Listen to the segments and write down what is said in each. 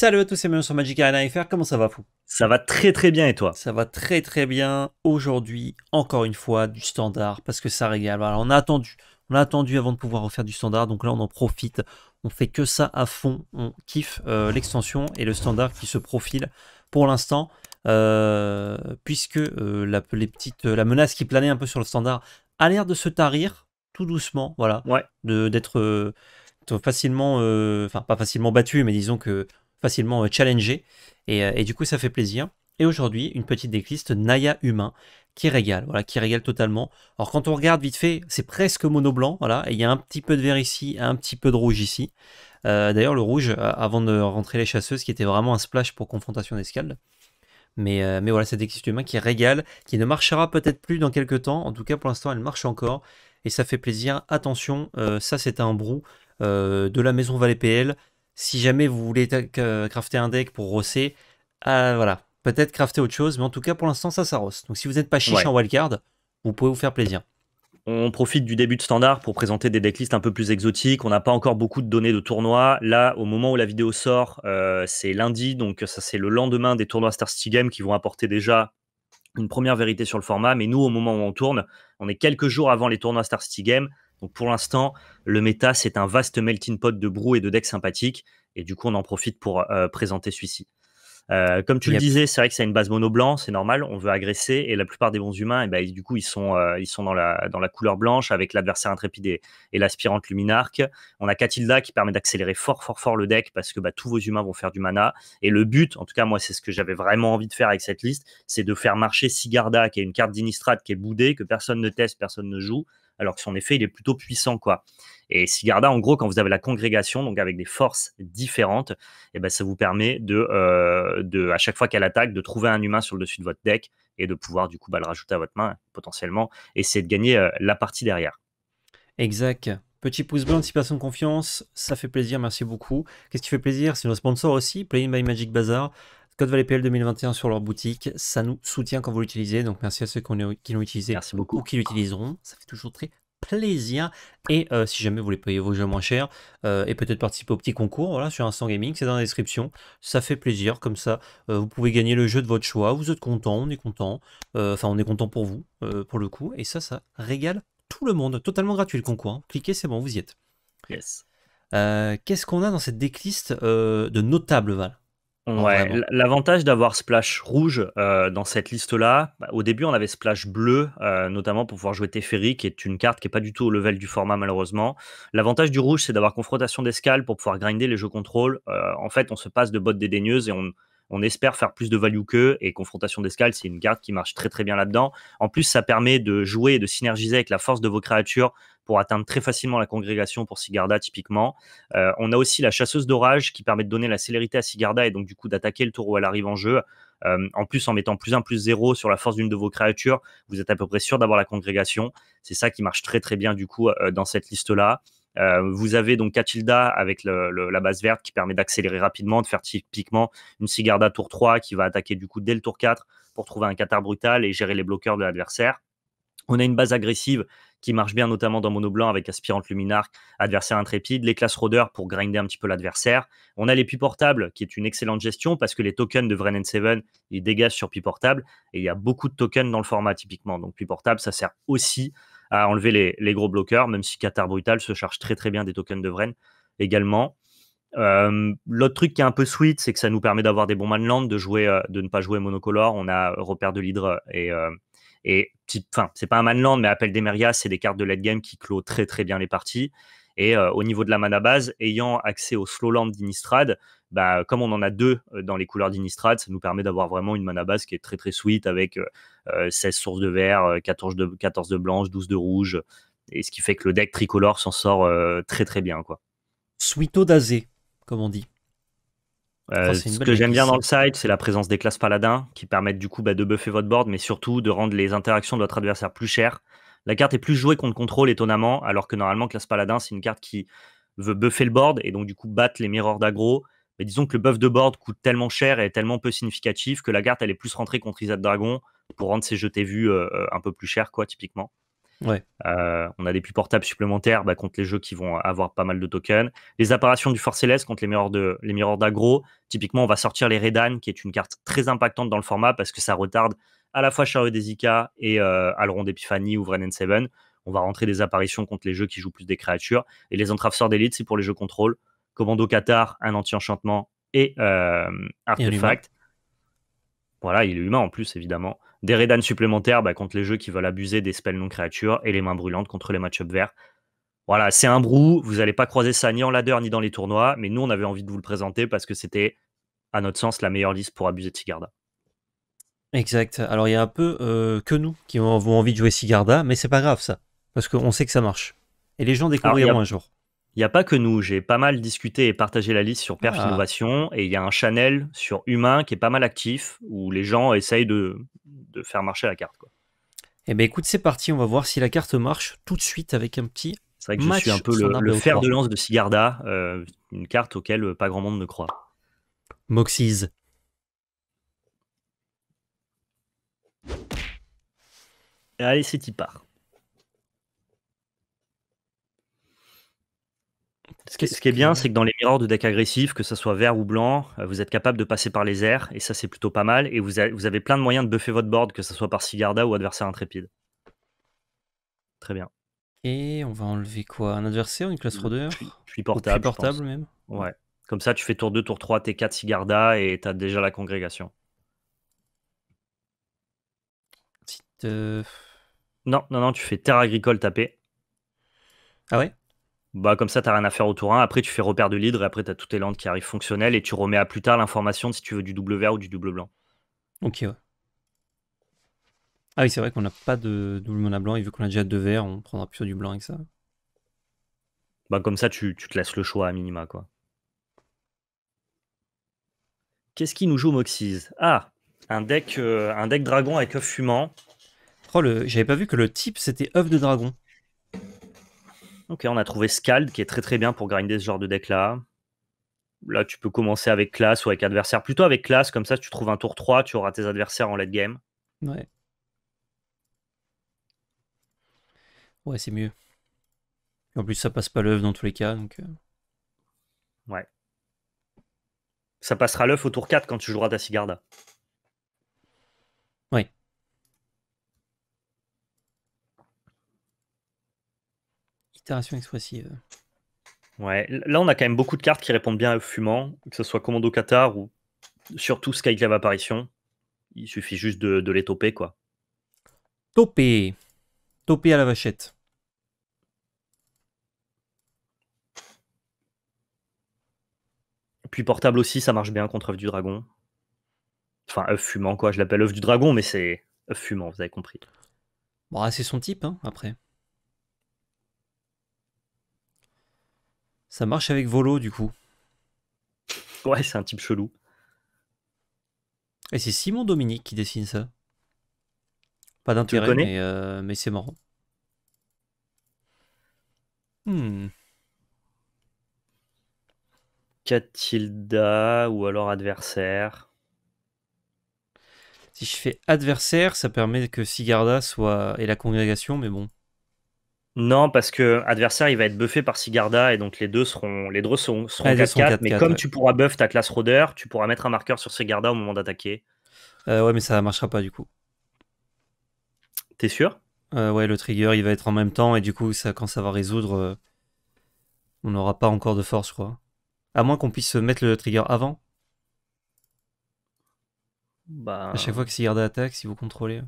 Salut à tous et bienvenue sur Magic Arena FR, comment ça va fou Ça va très très bien et toi Ça va très très bien, aujourd'hui encore une fois du standard parce que ça régale. Alors on a attendu, on a attendu avant de pouvoir refaire du standard donc là on en profite, on fait que ça à fond, on kiffe euh, l'extension et le standard qui se profile pour l'instant euh, puisque euh, la, les petites, la menace qui planait un peu sur le standard a l'air de se tarir tout doucement, voilà, ouais. d'être facilement, enfin pas facilement battu, mais disons que facilement euh, challenger euh, Et, du coup, ça fait plaisir. Et aujourd'hui, une petite décliste, Naya Humain, qui régale, voilà, qui régale totalement. Alors quand on regarde vite fait, c'est presque mono blanc, voilà, et il y a un petit peu de vert ici, un petit peu de rouge ici. Euh, d'ailleurs, le rouge, avant de rentrer les chasseuses, qui était vraiment un splash pour confrontation d'escalade. Mais, mais voilà, cette décliste humain qui régale, qui ne marchera peut-être plus dans quelques temps. En tout cas, pour l'instant, elle marche encore. Et ça fait plaisir. Attention, ça c'est un brou de la maison Valet PL si jamais vous voulez crafter un deck pour rosser, ah, voilà, peut-être crafter autre chose, mais en tout cas pour l'instant ça ça rosse. Donc si vous n'êtes pas chiche en wildcard, vous pouvez vous faire plaisir. On profite du début de standard pour présenter des decklists un peu plus exotiques. On n'a pas encore beaucoup de données de tournois. Là, au moment où la vidéo sort, euh, c'est lundi, donc ça c'est le lendemain des tournois Star City Game qui vont apporter déjà une première vérité sur le format. Mais nous, au moment où on tourne, on est quelques jours avant les tournois Star City Game. Donc pour l'instant, le méta, c'est un vaste melting pot de brou et de decks sympathiques. Et du coup, on en profite pour euh, présenter celui-ci. Euh, comme tu le disais, c'est vrai que c'est une base mono blanc, c'est normal, on veut agresser et la plupart des bons humains, eh ben, du coup, ils sont, euh, ils sont dans, la, dans la couleur blanche avec l'adversaire intrépide et, l'aspirante luminarque. On a Katilda qui permet d'accélérer fort, fort, fort le deck parce que bah, tous vos humains vont faire du mana. Et le but, en tout cas, moi, c'est ce que j'avais vraiment envie de faire avec cette liste, c'est de faire marcher Sigarda, qui est une carte d'Inistrad qui est boudée, que personne ne teste, personne ne joue, alors que son effet, il est plutôt puissant, quoi. Et Sigarda, en gros, quand vous avez la congrégation, donc avec des forces différentes, eh ben, ça vous permet de, euh, de à chaque fois qu'elle attaque, de trouver un humain sur le dessus de votre deck et de pouvoir, du coup, bah, le rajouter à votre main, potentiellement, et essayer de gagner euh, la partie derrière. Exact. Petit pouce bleu, anticipation de confiance, ça fait plaisir, merci beaucoup. Qu'est-ce qui fait plaisir C'est nos sponsors aussi, Playing by Magic Bazaar. Code Valley PL 2021 sur leur boutique. Ça nous soutient quand vous l'utilisez. Donc merci à ceux qui l'ont utilisé beaucoup. ou qui l'utiliseront. Ça fait toujours très plaisir. Et euh, si jamais vous voulez payer vos jeux moins cher euh, et peut-être participer au petit concours voilà, sur Instant Gaming, c'est dans la description. Ça fait plaisir. Comme ça, euh, vous pouvez gagner le jeu de votre choix. Vous êtes content, on est content. Enfin, on est content pour vous, pour le coup. Et ça, ça régale tout le monde. Totalement gratuit le concours. Hein. Cliquez, c'est bon, vous y êtes. Yes. Qu'est-ce qu'on a dans cette décliste de notables, Val l'avantage d'avoir Splash rouge euh, dans cette liste-là, bah, au début on avait Splash bleu, euh, notamment pour pouvoir jouer Teferi, qui est une carte qui n'est pas du tout au level du format malheureusement. L'avantage du rouge, c'est d'avoir Confrontation d'Escale pour pouvoir grinder les jeux contrôle. Euh, en fait, on se passe de bottes dédaigneuses et on, on espère faire plus de value que et Confrontation d'Escale, c'est une carte qui marche très très bien là-dedans. En plus, ça permet de jouer et de synergiser avec la force de vos créatures pour atteindre très facilement la congrégation pour Sigarda typiquement. Euh, on a aussi la chasseuse d'orage qui permet de donner la célérité à Sigarda et donc du coup d'attaquer le tour où elle arrive en jeu. Euh, en plus, en mettant plus 1 plus 0 sur la force d'une de vos créatures, vous êtes à peu près sûr d'avoir la congrégation. C'est ça qui marche très très bien du coup euh, dans cette liste-là. Euh, vous avez donc Catilda avec la base verte qui permet d'accélérer rapidement, de faire typiquement une à tour 3 qui va attaquer du coup dès le tour 4 pour trouver un Qatar brutal et gérer les bloqueurs de l'adversaire. On a une base agressive qui marche bien, notamment dans Mono Blanc avec Aspirante Luminarque, Adversaire Intrépide, les classes Roder pour grinder un petit peu l'adversaire. On a les puits portables qui est une excellente gestion parce que les tokens de Vren 7 ils dégagent sur puits Portables et il y a beaucoup de tokens dans le format typiquement. Donc puits Portables, ça sert aussi à enlever les, gros bloqueurs, même si Qatar Brutal se charge très très bien des tokens de Vren également. Euh, l'autre truc qui est un peu sweet, c'est que ça nous permet d'avoir des bons manlands, de jouer, euh, de ne pas jouer monocolore. On a euh, repère de l'hydre et, c'est pas un manland, mais appel des c'est des cartes de late game qui clôt très très bien les parties. Et euh, au niveau de la mana base, ayant accès au Slowland d'Inistrad, bah, comme on en a deux euh, dans les couleurs d'Inistrad, ça nous permet d'avoir vraiment une mana base qui est très très sweet avec 16 euh, sources de vert, 14 de, 14 de blanche, 12 de rouge. Et ce qui fait que le deck tricolore s'en sort très très bien. quoi. Suito d'Azé, comme on dit. Oh, ce que j'aime bien dans le site, c'est la présence des classes paladins qui permettent du coup bah, de buffer votre board, mais surtout de rendre les interactions de votre adversaire plus chères. La carte est plus jouée contre contrôle, étonnamment, alors que normalement, Classe Paladin, c'est une carte qui veut buffer le board et donc du coup battre les miroirs d'aggro. Mais disons que le buff de board coûte tellement cher et est tellement peu significatif que la carte, elle est plus rentrée contre Isaac Dragon pour rendre ses jetés vus euh, euh, un peu plus chers, quoi, typiquement. Ouais. Euh, on a des plus portables supplémentaires bah, contre les jeux qui vont avoir pas mal de tokens. Les apparitions du Forceless Céleste contre les miroirs de, les mirrors d'aggro. Typiquement, on va sortir les Redan, qui est une carte très impactante dans le format parce que ça retarde à la fois Charles Desika et euh, Alron d'Epiphanie ou and Seven. On va rentrer des apparitions contre les jeux qui jouent plus des créatures. Et les entraves d'élite, c'est pour les jeux contrôle. Commando Qatar, un anti-enchantement et euh, Artefact. voilà, il est humain en plus, évidemment. Des redan supplémentaires bah, contre les jeux qui veulent abuser des spells non créatures et les mains brûlantes contre les match ups verts. Voilà, c'est un brou. Vous n'allez pas croiser ça ni en ladder ni dans les tournois, mais nous, on avait envie de vous le présenter parce que c'était, à notre sens, la meilleure liste pour abuser de Sigarda Exact. Alors il y a un peu euh, que nous qui avons envie de jouer Sigarda, mais c'est pas grave ça, parce qu'on sait que ça marche. Et les gens découvriront un jour. Il n'y a pas que nous, j'ai pas mal discuté et partagé la liste sur Perf ah. Innovation, et il y a un channel sur Humain qui est pas mal actif, où les gens essayent de, faire marcher la carte. Eh bien écoute, c'est parti, on va voir si la carte marche tout de suite avec un petit... C'est vrai que je suis un peu le, fer de lance de Sigarda, euh, une carte auquel pas grand monde ne croit. Moxie's. Allez, c'est y part. Ce qui, est bien, c'est que dans les miroirs de deck agressif, que ce soit vert ou blanc, euh, vous êtes capable de passer par les airs, et ça c'est plutôt pas mal, et vous, avez plein de moyens de buffer votre board, que ce soit par Sigarda ou adversaire intrépide. Très bien. Et on va enlever quoi Un adversaire, une classe rodeur portable. portable même. Ouais. Comme ça, tu fais tour 2, tour 3, T4, Sigarda, et t'as déjà la congrégation. Non, non, non, tu fais terre agricole taper Ah ouais Bah comme ça, t'as rien à faire au tour 1. Après, tu fais repère de l'hydre et après, t'as toutes tes landes qui arrivent fonctionnelles et tu remets à plus tard l'information de si tu veux du double vert ou du double blanc. Ok, Ah oui, c'est vrai qu'on n'a pas de double mana blanc il veut qu'on a déjà deux verts, on prendra plus du blanc avec ça. Bah comme ça, tu, te laisses le choix à minima, quoi. Qu'est-ce qui nous joue Moxis Ah, un deck, euh, un deck dragon avec œuf fumant. Oh, j'avais pas vu que le type c'était œuf de dragon. Ok, on a trouvé Scald qui est très très bien pour grinder ce genre de deck là. Là, tu peux commencer avec classe ou avec adversaire. Plutôt avec classe, comme ça, tu trouves un tour 3, tu auras tes adversaires en late game. Ouais. Ouais, c'est mieux. en plus, ça passe pas l'œuf dans tous les cas. Donc... Euh. Ouais. Ça passera l'œuf au tour 4 quand tu joueras ta Cigarda. Itération expressive. Ouais, là on a quand même beaucoup de cartes qui répondent bien au fumant, que ce soit Commando Qatar ou surtout Skyclave Apparition. Il suffit juste de, les toper quoi. Toper Toper à la vachette. Puis portable aussi, ça marche bien contre œuf du dragon. Enfin, œuf fumant, quoi. Je l'appelle œuf du dragon, mais c'est œuf fumant, vous avez compris. Bon, c'est son type, hein, après. Ça marche avec Volo, du coup. Ouais, c'est un type chelou. Et c'est Simon Dominique qui dessine ça. Pas d'intérêt, euh, mais, c'est marrant. Hmm. Catilda ou alors adversaire. Si je fais adversaire, ça permet que Sigarda soit et la congrégation, mais bon. Non, parce que adversaire, il va être buffé par Sigarda et donc les deux seront les deux seront, 4 Mais comme tu pourras buff ta classe rôdeur tu pourras mettre un marqueur sur Sigarda au moment d'attaquer. Euh, ouais, mais ça marchera pas du coup. T'es sûr euh, Ouais, le trigger, il va être en même temps et du coup, ça, quand ça va résoudre, euh, on n'aura pas encore de force, je crois. À moins qu'on puisse mettre le trigger avant. Bah... À chaque fois que Sigarda attaque, si vous contrôlez. À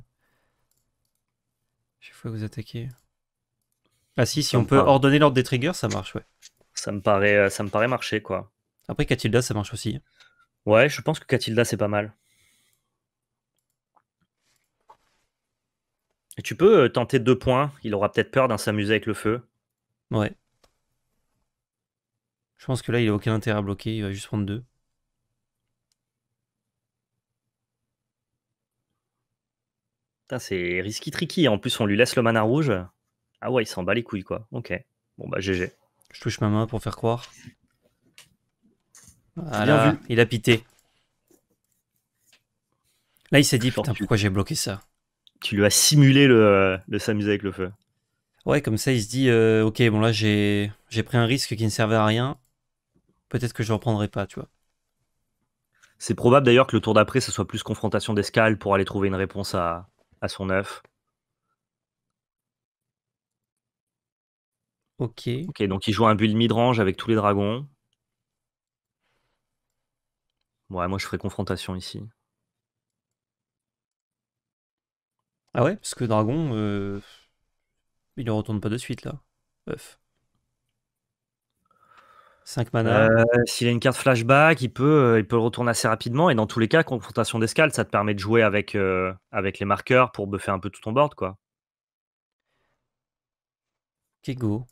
chaque fois que vous attaquez. Ah si, si on peut ordonner l'ordre des triggers, ça marche, ouais. Ça me paraît, euh, ça me paraît marcher, quoi. Après, Catilda, ça marche aussi. Ouais, je pense que Catilda, c'est pas mal. Et tu peux euh, tenter deux points. Il aura peut-être peur d'un s'amuser avec le feu. Ouais. Je pense que là, il a aucun intérêt à bloquer. Il va juste prendre deux. C'est risky tricky. En plus, on lui laisse le mana rouge. Ah ouais, il s'en bat les couilles, quoi. Ok. Bon, bah, GG. Je touche ma main pour faire croire. Voilà, il a pité. Là, il s'est dit, putain, pourquoi j'ai bloqué ça Tu lui as simulé le, s'amuser avec le feu. Ouais, comme ça, il se dit, euh, ok, bon, là, j'ai pris un risque qui ne servait à rien. Peut-être que je ne reprendrai pas, tu vois. C'est probable d'ailleurs que le tour d'après, ce soit plus confrontation d'escale pour aller trouver une réponse à, à son œuf. Ok. donc il joue un build midrange avec tous les dragons. Ouais, moi je ferai confrontation ici. Ah ouais, parce que dragon, euh, il ne retourne pas de suite là. 5 mana. Euh, s'il a une carte flashback, il peut, euh, il peut le retourner assez rapidement. Et dans tous les cas, confrontation d'escale, ça te permet de jouer avec, avec les marqueurs pour buffer un peu tout ton board. quoi. go.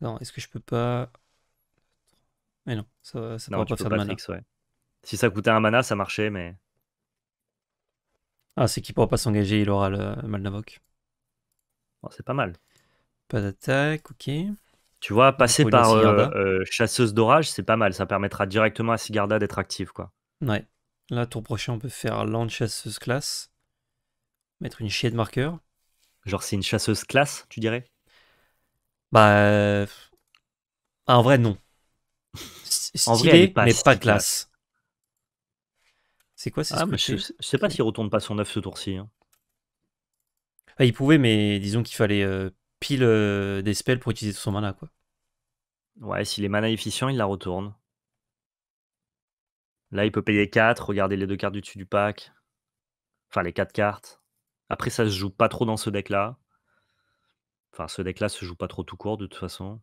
Non, est-ce que je peux pas. Mais non, ça, ne pas faire de mana. Si ça coûtait un mana, ça marchait, mais. Ah, c'est qu'il pourra pas s'engager, il aura le Malnavok. Bon, c'est pas mal. Pas d'attaque, ok. Tu vois, passer par euh, euh, chasseuse d'orage, c'est pas mal. Ça permettra directement à Sigarda d'être active, quoi. Ouais. Là, tour prochain, on peut faire land chasseuse classe. Mettre une chier de marqueur. Genre, c'est une chasseuse classe, tu dirais bah. Euh, en vrai, non. en vrai, mais pas classe. C'est quoi, c'est ah, je, sais pas s'il retourne pas son 9 ce tour-ci. Hein. Ah, il pouvait, mais disons qu'il fallait euh, pile euh, des spells pour utiliser son mana, quoi. Ouais, s'il est mana efficient, il la retourne. Là, il peut payer 4, regarder les deux cartes du dessus du pack. Enfin, les 4 cartes. Après, ça se joue pas trop dans ce deck-là. Enfin, ce deck-là se joue pas trop tout court de toute façon.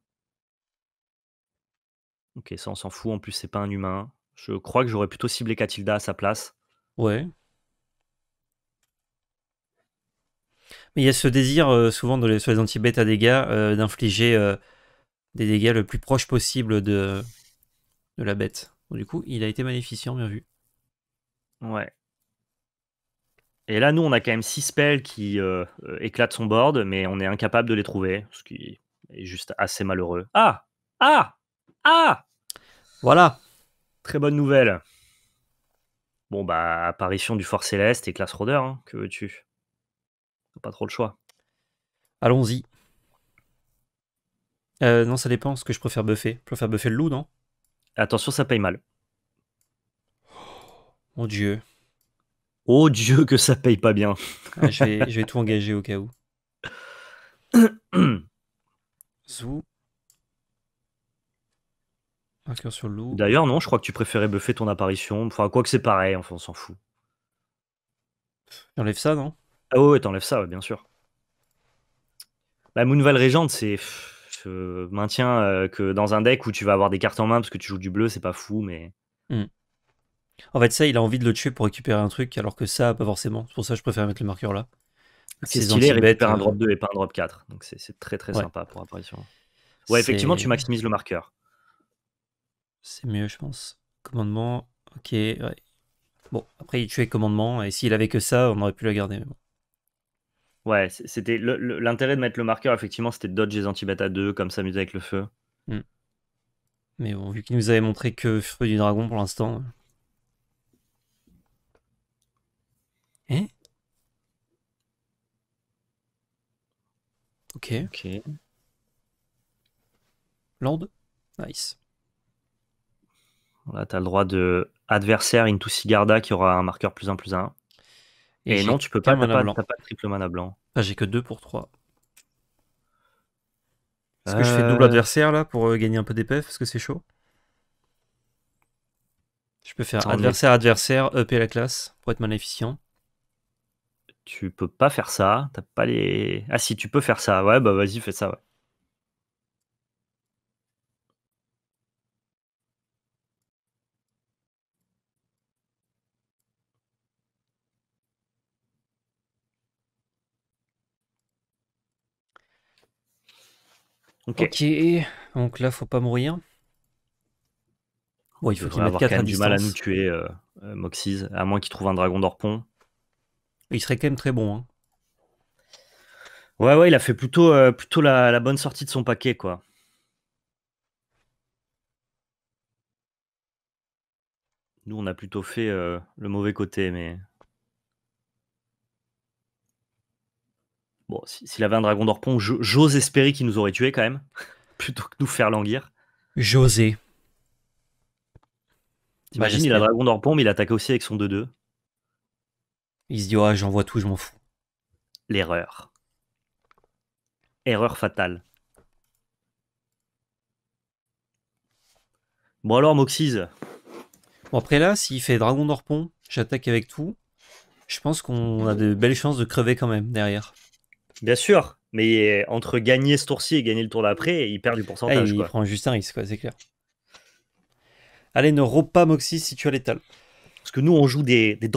Ok, ça on s'en fout. En plus, c'est pas un humain. Je crois que j'aurais plutôt ciblé Katilda à sa place. Ouais. Mais il y a ce désir, euh, souvent dans les, sur les anti-bêtes à dégâts, euh, d'infliger euh, des dégâts le plus proche possible de, de la bête. du coup, il a été en hein, bien vu. Ouais. Et là, nous, on a quand même six spells qui euh, euh, éclatent son board, mais on est incapable de les trouver, ce qui est juste assez malheureux. Ah Ah Ah Voilà Très bonne nouvelle. Bon, bah, apparition du Fort Céleste et classe Roder, hein, que veux-tu Pas trop le choix. Allons-y. Euh, non, ça dépend ce que je préfère buffer. Je préfère buffer le loup, non Attention, ça paye mal. Oh mon dieu. Oh Dieu, que ça paye pas bien. Ah, je, vais, tout engager au cas où. Zou. sur D'ailleurs, non, je crois que tu préférais buffer ton apparition. Enfin, quoi que c'est pareil, enfin, on s'en fout. T'enlèves ça, non Ah ouais, t'enlèves ça, bien sûr. La Moonval Régente, c'est. Je maintiens euh, que dans un deck où tu vas avoir des cartes en main parce que tu joues du bleu, c'est pas fou, mais. Hmm. En fait, ça, il a envie de le tuer pour récupérer un truc, alors que ça, pas forcément. C'est pour ça que je préfère mettre le marqueur là. C'est stylé, il un euh, drop 2 et pas un drop 4. Donc c'est très très sympa pour apparition. Ouais, effectivement, tu maximises le marqueur. C'est mieux, je pense. Commandement, ok, ouais. Bon, après, il tuait commandement, et s'il avait que ça, on aurait pu le garder. Ouais, c'était l'intérêt de mettre le marqueur, effectivement, c'était dodge les anti à 2, comme s'amuser avec le feu. Hmm. Mais bon, vu qu'il nous avait montré que feu du dragon pour l'instant. Ok. Ok. Land. Nice. Là, tu as le droit de adversaire into Sigarda qui aura un marqueur plus 1 plus un. Et, non, tu peux pas, t'as pas, pas de triple mana blanc. Ah, j'ai que 2 pour 3. Est-ce que je fais double euh. adversaire là pour euh, gagner un peu d'épée parce que c'est chaud Je peux faire adversaire, adversaire, upper la classe pour être maléficient tu peux pas faire ça. T'as pas les. Ah si, tu peux faire ça. Ouais, bah vas-y, fais ça. ok. Donc là, faut pas mourir. Bon, il faut qu'il du mal à nous tuer, euh, euh, à moins qu'il trouve un dragon d'Orpon. Il serait quand même très bon. Hein. Ouais, ouais, il a fait plutôt, euh, plutôt la, bonne sortie de son paquet, quoi. Nous, on a plutôt fait euh, le mauvais côté, mais. Bon, s'il avait un dragon d'orpon, j'ose espérer qu'il nous aurait tué quand même, plutôt que nous faire languir. José. T'imagines, bah, il a dragon d'orpon, mais il attaque aussi avec son 2-2. Il se dit, ah, j'en j'envoie tout, je m'en fous. L'erreur. Erreur fatale. Bon alors, Moxise. Bon après là, s'il fait Dragon d'Orpon, j'attaque avec tout. Je pense qu'on a de belles chances de crever quand même derrière. Bien sûr, mais entre gagner ce tour-ci et gagner le tour d'après, il perd du pourcentage. Ah, il prend juste un risque, c'est clair. Allez, ne robe pas Moxis si tu as l'étal. Parce que nous, on joue des, des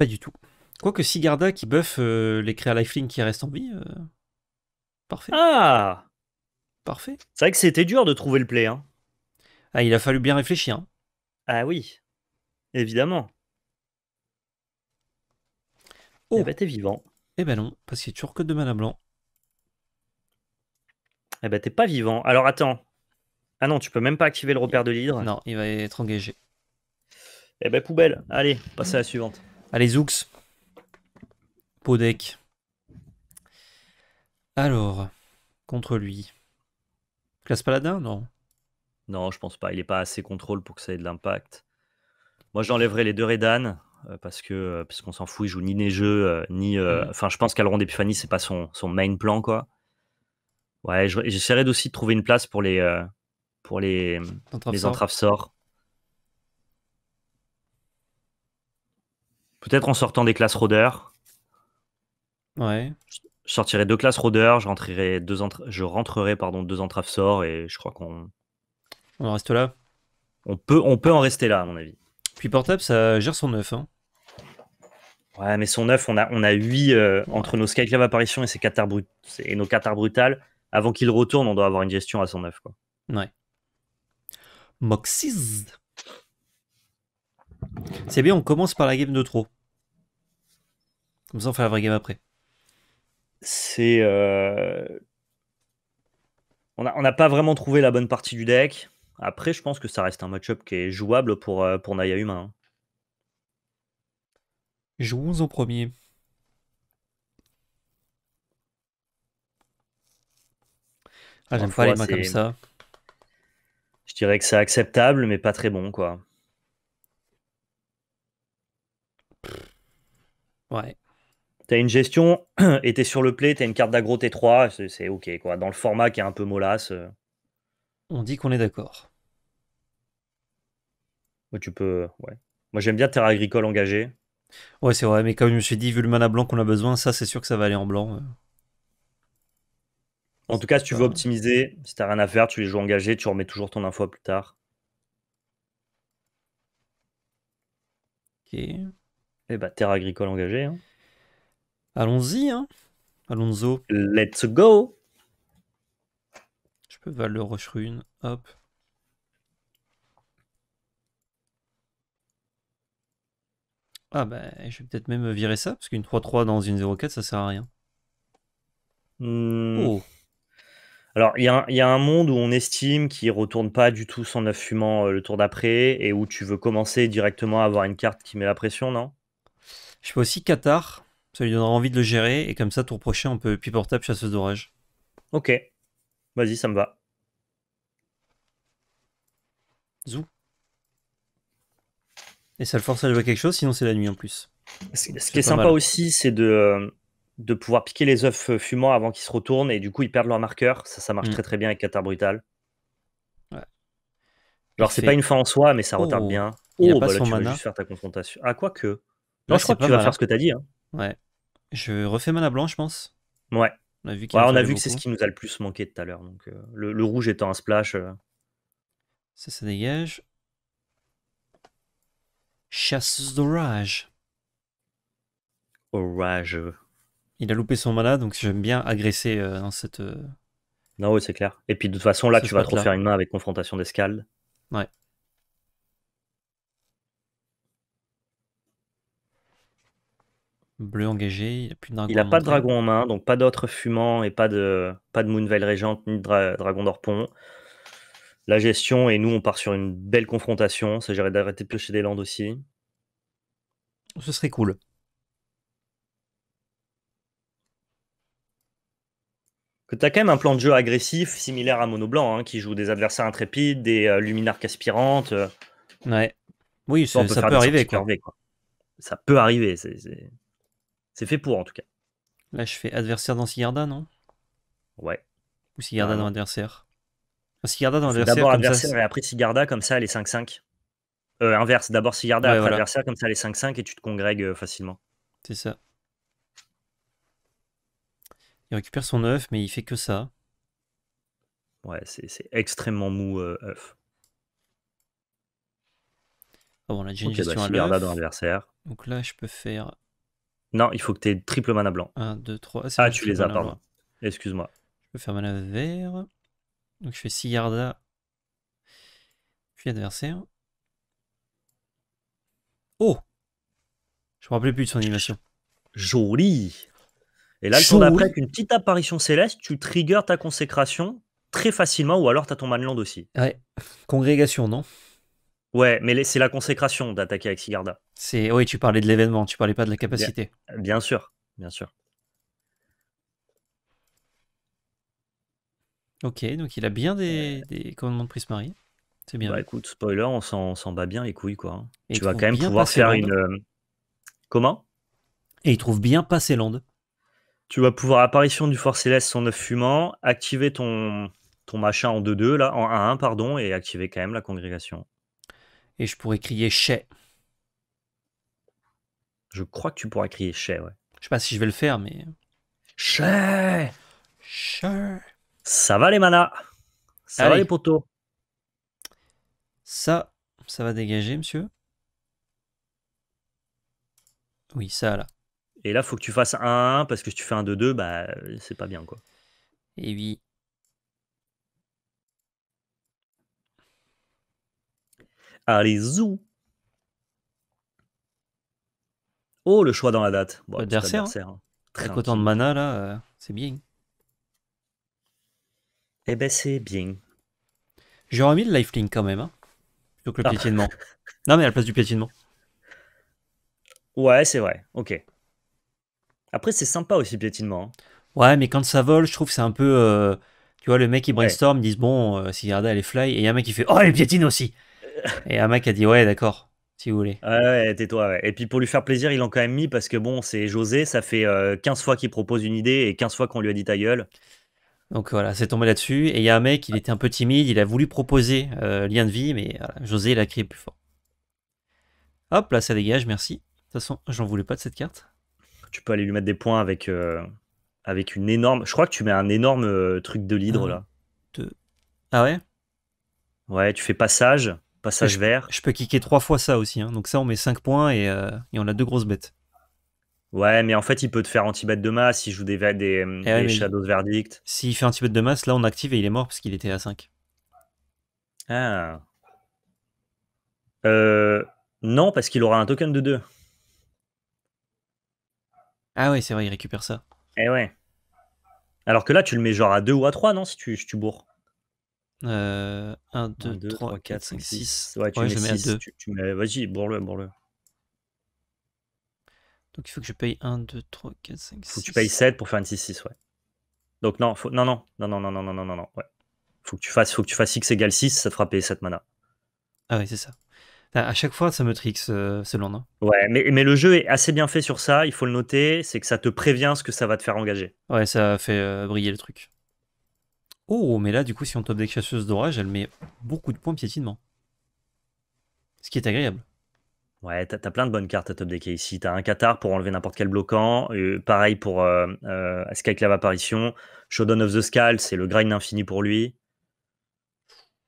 Pas du tout. Quoique Sigarda qui buff euh, les créa lifelink qui restent en vie. Euh, parfait. Ah Parfait. C'est vrai que c'était dur de trouver le play. Hein. Ah, il a fallu bien réfléchir. Hein. Ah oui, évidemment. Oh. Eh ben, t'es vivant. Eh ben non, parce qu'il y a toujours que deux blanc. Eh ben, t'es pas vivant. Alors attends. Ah non, tu peux même pas activer le repère de l'hydre. Non, il va être engagé. Eh ben, poubelle. Allez, passe à la suivante. Allez, Zooks. Podek. Alors, contre lui. Classe Paladin, non Non, je pense pas. Il n'est pas assez contrôle pour que ça ait de l'impact. Moi, j'enlèverai les deux Redan euh, parce que euh, qu'on s'en fout, il joue ni neigeux, euh, ni. Mhm. Enfin, je pense qu'Alron ce c'est pas son, main plan, quoi. Ouais, j'essaierai aussi de trouver une place pour les, pour les, les entraves sorts. Peut-être en sortant des classes rôdeurs. Ouais. Je sortirai deux classes rôdeurs, je rentrerai deux, je rentrerai, pardon, deux entraves sorts et je crois qu'on. On en reste là on peut, on peut en rester là, à mon avis. Puis portable, ça gère son 9. Hein. Ouais, mais son 9, on a, on a 8 euh, entre nos Skyclave apparitions et, ses brut et nos Qatar brutales. Avant qu'il retourne, on doit avoir une gestion à son 9. Quoi. Ouais. Moxis. C'est bien, on commence par la game de trop. Comme ça, on fait la vraie game après. C'est. Euh, on n'a pas vraiment trouvé la bonne partie du deck. Après, je pense que ça reste un match-up qui est jouable pour, euh, pour Naya Humain. Hein. Jouons au premier. Ah, j'aime pas les mains comme ça. Je dirais que c'est acceptable, mais pas très bon, quoi. Ouais tu une gestion et tu sur le play, tu une carte d'agro T3, c'est OK, quoi. Dans le format qui est un peu molasse. Euh. On dit qu'on est d'accord. Tu peux. Ouais. Moi, j'aime bien terre Agricole engagée. Ouais, c'est vrai, mais comme je me suis dit, vu le mana blanc qu'on a besoin, ça, c'est sûr que ça va aller en blanc. En tout cas, si tu veux optimiser, si t'as rien à faire, tu les joues engagés, tu remets toujours ton info plus tard. Ok. Et eh bah, terre agricole engagée. Hein. Allons-y, hein Alonso. Let's go Je peux val le rush rune, hop. Ah ben, je vais peut-être même virer ça, parce qu'une 3-3 dans une 0-4, ça sert à rien. Hmm. Oh. Alors, il y, a un monde où on estime qu'il retourne pas du tout sans neuf fumant le tour d'après, et où tu veux commencer directement à avoir une carte qui met la pression, non Je peux aussi Qatar. Ça lui donnera envie de le gérer, et comme ça, tour prochain, on peut plus portable chasseuse d'orage. Ok. Vas-y, ça me va. Zou. Et ça le force à jouer quelque chose, sinon c'est la nuit en plus. Ce, qui est sympa aussi, c'est de, euh, de pouvoir piquer les œufs euh, fumants avant qu'ils se retournent et du coup ils perdent leur marqueur. Ça, ça marche hmm. très très bien avec Qatar Brutal. Ouais. c'est pas une fin en soi, mais ça retarde oh. bien. oh, pas bah, son là, juste faire ta confrontation. Ah, quoi que. Là, je crois que tu vas faire hein. ce que t'as dit. Hein. Ouais. Je refais Mana Blanc, je pense. Ouais. On a vu, on a vu que c'est ce qui nous a le plus manqué tout à l'heure. Donc, euh, le, rouge étant un splash. Euh. Ça, ça dégage. Chasseuse d'orage. Orage. Il a loupé son mana, donc j'aime bien agresser euh, dans cette. Non, c'est clair. Et puis, de toute façon, là, tu vas trop faire une main avec confrontation d'escale. Ouais. Bleu engagé, il plus de Il n'a pas de dragon en main, donc pas d'autres fumants et pas de, pas de Moonveil Régente ni de dragon d'Orpon. La gestion, et nous, on part sur une belle confrontation. Ça gérerait d'arrêter de piocher des landes aussi. Ce serait cool. Que tu as quand même un plan de jeu agressif, similaire à Mono Blanc, hein, qui joue des adversaires intrépides, des Luminars euh, luminarques euh. Ouais. Oui, ça, peut arriver. Ça peut arriver. C'est fait pour en tout cas. Là, je fais adversaire dans Sigarda, non Ouais. Ou Sigarda ah dans adversaire ah, Sigarda dans adversaire. D'abord adversaire et après Sigarda, comme ça, elle est 5-5. Euh, inverse, d'abord Sigarda, après adversaire, comme ça, elle est 5-5 et tu te congrègues euh, facilement. C'est ça. Il récupère son œuf, mais il fait que ça. Ouais, c'est extrêmement mou euh, œuf. Ah bon, la okay, bah, dans adversaire. Donc là, je peux faire non, il faut que tu aies triple mana blanc. 1, 2, 3. Ah, ah tu les as, pardon. Excuse-moi. Je peux faire mana vert. Donc je fais Sigarda, puis adversaire. Oh Je me rappelais plus de son animation. Joli Et là, le tour d'après, une petite apparition céleste, tu triggers ta consécration très facilement, ou alors tu as ton manland aussi. Ouais. Congrégation, non Ouais, mais c'est la consécration d'attaquer avec Sigarda. C'est oui, tu parlais de l'événement, tu parlais pas de la capacité. Bien, sûr, bien sûr. Ok, donc il a bien des, commandements de Prismari. C'est bien. Bah écoute, spoiler, on s'en bat bien les couilles quoi. Hein. tu vas quand même pouvoir faire une. Comment Et il trouve bien passer Land. Tu vas pouvoir apparition du Fort Céleste œuf fumant, activer ton, ton machin en 2-2, là, en 1-1, pardon, et activer quand même la congrégation. Et je pourrais crier chez Je crois que tu pourrais crier chais, ouais. Je sais pas si je vais le faire, mais. Chais Chais Ça va les manas Ça va les poteaux Ça, ça va dégager, monsieur Oui, ça là. Et là, faut que tu fasses un parce que si tu fais un 2-2, bah, c'est pas bien quoi. Et eh oui. allez zou Oh, le choix dans la date. Bon, adversaire. Hein. Hein. Très content de mana, là, euh, c'est bien. Eh ben, c'est bien. J'aurais mis le lifelink quand même, donc hein, le ah. piétinement. non, mais à la place du piétinement. Ouais, c'est vrai, ok. Après, c'est sympa aussi, piétinement. Ouais, mais quand ça vole, je trouve que c'est un peu. Euh, tu vois, le mec, qui brainstorm, ils disent bon, euh, si Yarda, elle est fly, et il y a un mec qui fait oh, elle piétine aussi. Et mec a dit ouais, d'accord, si vous voulez. Ouais, tais-toi. Et puis pour lui faire plaisir, il l'ont quand même mis parce que bon, c'est José, ça fait 15 euh, fois qu'il propose une idée et 15 fois qu'on lui a dit ta gueule. Donc voilà, c'est tombé là-dessus. Et il y a un mec, il était un peu timide, il a voulu proposer euh, lien de vie, mais José, il a crié plus fort. Hop, là, ça dégage, merci. De toute façon, j'en voulais pas de cette carte. Tu peux aller lui mettre des points avec, euh, avec une énorme. Je crois que tu mets un énorme truc de l'hydre là. Ah ouais Ouais, tu fais passage. Passage vert. Je peux kicker trois fois ça aussi. Hein. Donc ça, on met 5 points euh, et, on a deux grosses bêtes. Ouais, mais en fait, il peut te faire anti bête de masse. Il joue des, des, eh des Shadows Verdict. S'il fait anti-bet de masse, là, on active et il est mort parce qu'il était à 5. Ah. Euh, non, parce qu'il aura un token de 2. Ah ouais, c'est vrai, il récupère ça. Eh ouais. Alors que là, tu le mets genre à 2 ou à 3, non, si tu, si tu bourres 1, 2, 3, 4, 5, 6. Ouais, tu mets 6. Vas-y, bourre-le, bourre Donc il faut que je paye 1, 2, 3, 4, 5, 6. Faut que tu payes 7 pour faire une 6, 6, ouais. Donc non, non, non, non, non, non, non, non, non, non, ouais. Faut que tu fasses, faut que tu fasses x égale 6, ça te fera payer 7 mana. Ah oui, c'est ça. À chaque fois, ça me trixe, selon ce Ouais, mais, mais le jeu est assez bien fait sur ça, il faut le noter, c'est que ça te prévient ce que ça va te faire engager. Ouais, ça fait briller le truc. Oh, mais là, du coup, si on top des chasseuse d'orage, elle met beaucoup de points piétinement. Ce qui est agréable. Ouais, t'as plein de bonnes cartes à top deck ici. T'as un Qatar pour enlever n'importe quel bloquant. Euh, pareil pour euh, euh, Skyclave Apparition. Showdown of the Skull, c'est le grind infini pour lui.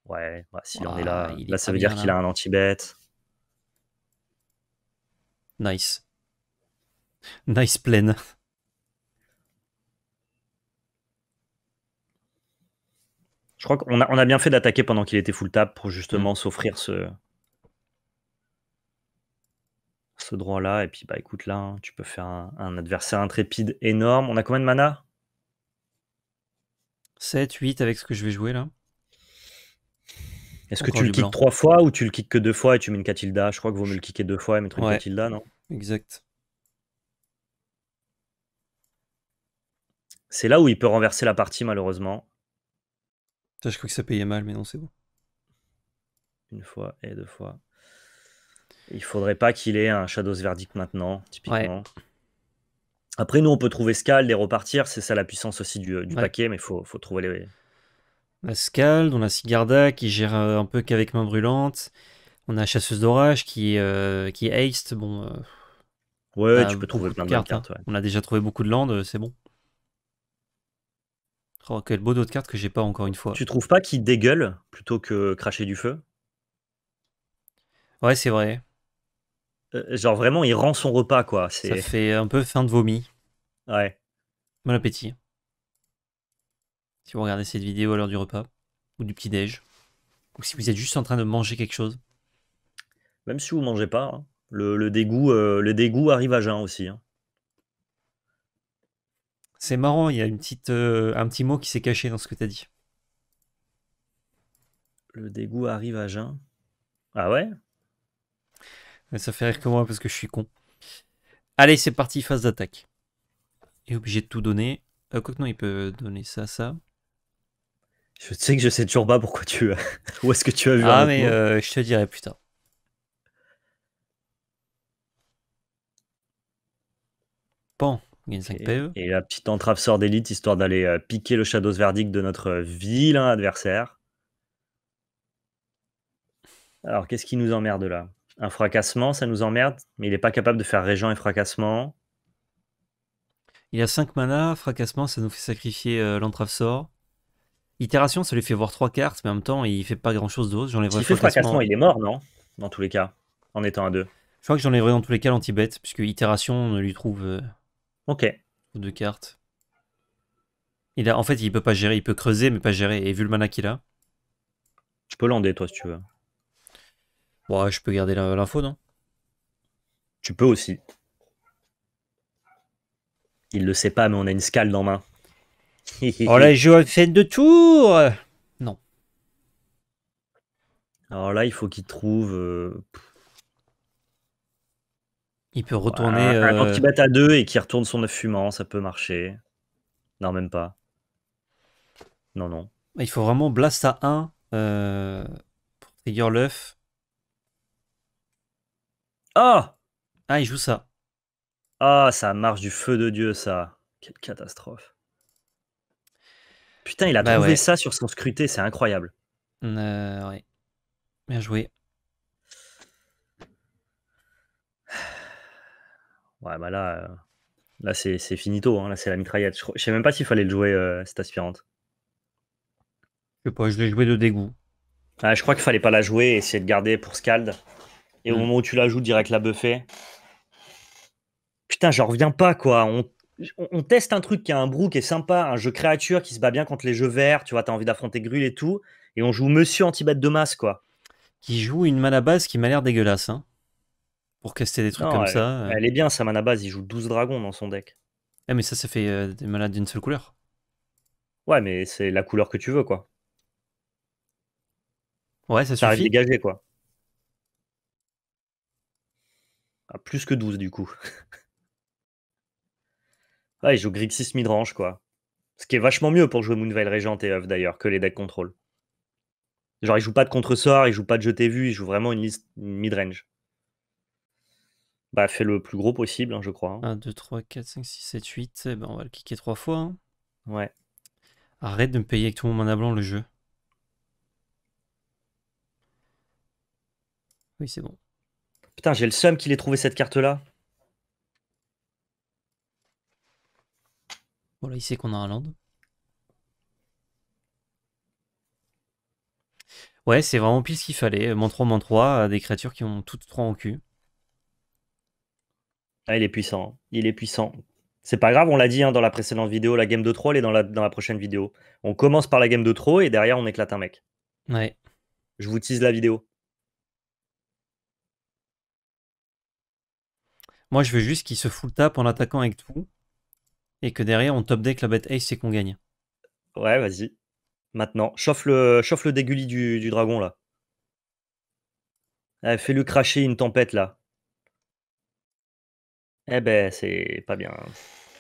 Ouais, bah, s'il en est là, ah, là ça veut dire qu'il a un anti-bet. Nice. Nice pleine. Je crois qu'on a, on a bien fait d'attaquer pendant qu'il était full tap pour justement mm. s'offrir ce, ce droit-là. Et puis, bah écoute, là, hein, tu peux faire un, adversaire intrépide énorme. On a combien de mana 7, 8 avec ce que je vais jouer là. Est-ce que tu le kicks trois fois ou tu le kicks que deux fois et tu mets une Catilda Je crois que vous mieux le kicker deux fois et mettre une non Exact. C'est là où il peut renverser la partie, malheureusement je crois que ça payait mal, mais non, c'est bon. Une fois et deux fois. Il faudrait pas qu'il ait un Shadows Verdict maintenant, typiquement. Après, nous, on peut trouver Scald et repartir. C'est ça la puissance aussi du, paquet, mais il faut, trouver les. La Scald, on a Sigarda qui gère euh, un peu qu'avec main brûlante. On a Chasseuse d'orage qui, euh, qui est haste. Bon, euh, ouais, tu peux trouver plein de, cartes. Hein. On a déjà trouvé beaucoup de landes, c'est bon. Oh, quel beau d'autres de cartes que j'ai pas encore une fois. Tu trouves pas qu'il dégueule plutôt que cracher du feu Ouais, c'est vrai. Euh, genre vraiment, il rend son repas, quoi. Ça fait un peu fin de vomi. Ouais. Bon appétit. Si vous regardez cette vidéo à l'heure du repas, ou du petit-déj, ou si vous êtes juste en train de manger quelque chose. Même si vous mangez pas, hein. le, dégoût, euh, le dégoût arrive à jeun aussi. Hein. C'est marrant, il y a une petite, euh, un petit mot qui s'est caché dans ce que tu as dit. Le dégoût arrive à jeun. Ah ouais Ça fait rire que moi parce que je suis con. Allez, c'est parti, phase d'attaque. Il est obligé de tout donner. Euh, non, il peut donner ça, ça. Je sais que je sais toujours pas pourquoi tu. Où est-ce que tu as vu Ah, mais euh, je te dirai plus tard. Bon. Et, la petite entrave sort d'élite, histoire d'aller euh, piquer le Shadow's Verdict de notre vilain adversaire. Alors, qu'est-ce qui nous emmerde là Un fracassement, ça nous emmerde, mais il n'est pas capable de faire régent et fracassement. Il a 5 mana, fracassement, ça nous fait sacrifier euh, l'entrave sort. Itération, ça lui fait voir 3 cartes, mais en même temps, il fait pas grand-chose d'autre. fait fracassement, il est mort, non Dans tous les cas, en étant à 2. Je crois que j'enlèverai dans tous les cas l'anti-bête, puisque Itération, ne lui trouve euh, Ok. Ou deux cartes. Il a, en fait, il peut pas gérer, il peut creuser, mais pas gérer. Et vu le mana qu'il a. Tu peux lander, toi, si tu veux. Bon, je peux garder l'info, non Tu peux aussi. Il le sait pas, mais on a une scale dans main. oh là, je vais faire de tour Non. Alors là, il faut qu'il trouve. Euh, il peut retourner. Quand euh, il bat à deux et qu'il retourne son œuf fumant, ça peut marcher. Non, même pas. Non, non. Il faut vraiment blast à 1 euh, pour trigger l'œuf. Ah Ah, il joue ça. Ah, ça marche du feu de Dieu, ça. Quelle catastrophe. Putain, il a bah trouvé ça sur son scruté, c'est incroyable. Euh, ouais. Bien joué. Ouais, bah là, euh, c'est finito. Hein, là, c'est la mitraillette. Je, sais même pas s'il fallait le jouer, euh, cette aspirante. Je sais pas, je l'ai joué de dégoût. Ah, je crois qu'il fallait pas la jouer et essayer de garder pour Scald. Et au mm. moment où tu la joues, direct la buffer. Putain, je reviens pas, quoi. On, on, teste un truc qui a un brou qui est sympa, un jeu créature qui se bat bien contre les jeux verts. Tu vois, t'as envie d'affronter Grul et tout. Et on joue Monsieur Antibat de masse, quoi. Qui joue une à base qui m'a l'air dégueulasse. Hein pour caster des trucs comme ça. Euh. Elle est bien, sa mana base, il joue 12 dragons dans son deck. Eh, mais ça, ça fait euh, des malades d'une seule couleur. Ouais, mais c'est la couleur que tu veux, quoi. Ouais, ça suffit. dégagé, quoi. Ah, plus que 12, du coup. ouais, il joue Grixis midrange, quoi. Ce qui est vachement mieux pour jouer Moonvale Régente et Oeuf d'ailleurs, que les decks contrôle. Genre, il joue pas de contre-sort, il joue pas de jeté vu, il joue vraiment une liste mid bah, fais le plus gros possible, hein, je crois. 1, 2, 3, 4, 5, 6, 7, 8. on va le cliquer trois fois. Hein. Ouais. Arrête de me payer avec tout mon mana blanc le jeu. Oui, c'est bon. Putain, j'ai le seum qu'il ait trouvé cette carte-là. Voilà, il sait qu'on a un land. Ouais, c'est vraiment pile ce qu'il fallait. mon 3, moins 3, des créatures qui ont toutes 3 en cul. Ah, il est puissant. Il est puissant. C'est pas grave, on l'a dit hein, dans la précédente vidéo, la game de troll est dans la, dans la prochaine vidéo. On commence par la game de trop et derrière on éclate un mec. Ouais. Je vous tease la vidéo. Moi, je veux juste qu'il se full tape en attaquant avec tout et que derrière on top deck la bête ace et qu'on gagne. Ouais, vas-y. Maintenant, chauffe le, chauffe le déguli du, dragon là. Ah, Fais-le cracher une tempête là. Eh ben, c'est pas bien.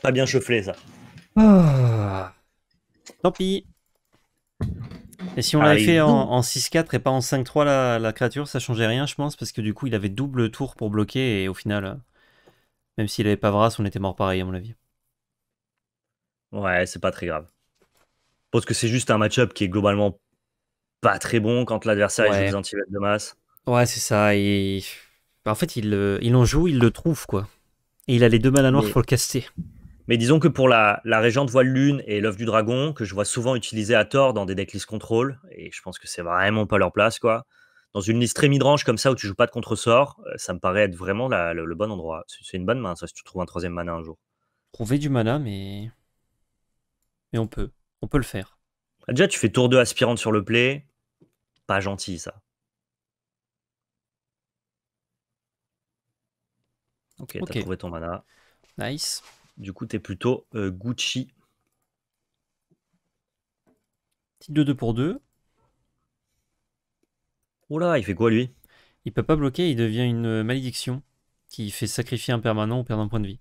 Pas bien chauffé, ça. Ah. Tant pis. Et si on l'avait fait en, 6-4 et pas en 5-3 la, la, créature, ça changeait rien, je pense, parce que du coup, il avait double tour pour bloquer, et au final, euh, même s'il avait Vras on était mort pareil, à mon avis. Ouais, c'est pas très grave. Je pense que c'est juste un match-up qui est globalement pas très bon quand l'adversaire est joue des de masse. Ouais, c'est ça. Et... En fait, il, euh, il en joue, il le trouve, quoi. Et il a les deux manas noires, pour le caster. Mais disons que pour la, la Régente Voile Lune et l'œuf du dragon, que je vois souvent utilisé à tort dans des decks contrôle, et je pense que c'est vraiment pas leur place, quoi. Dans une liste très midrange comme ça où tu joues pas de contre-sort, euh, ça me paraît être vraiment le, bon endroit. C'est une bonne main, ça, si tu trouves un troisième mana un jour. Trouver du mana, mais. Mais on peut. On peut le faire. déjà, tu fais tour 2 aspirante sur le play. Pas gentil, ça. Ok, t'as trouvé ton mana. Nice. Du coup, t'es plutôt euh, Gucci. Petit 2-2 pour 2. là, il fait quoi lui Il peut pas bloquer, il devient une euh, malédiction qui fait sacrifier un permanent ou perdre un point de vie.